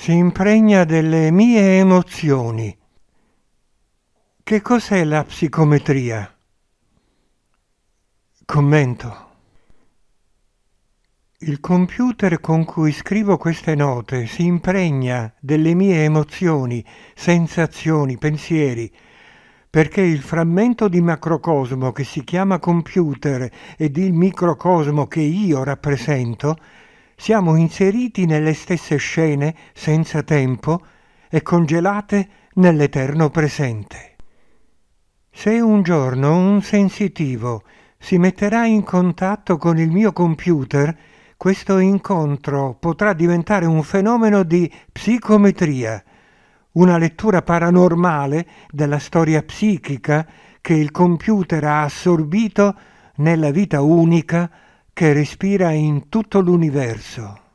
si impregna delle mie emozioni. Che cos'è la psicometria? Commento. Il computer con cui scrivo queste note si impregna delle mie emozioni, sensazioni, pensieri, perché il frammento di macrocosmo che si chiama computer ed il microcosmo che io rappresento siamo inseriti nelle stesse scene senza tempo e congelate nell'eterno presente. Se un giorno un sensitivo si metterà in contatto con il mio computer, questo incontro potrà diventare un fenomeno di psicometria, una lettura paranormale della storia psichica che il computer ha assorbito nella vita unica che respira in tutto l'universo.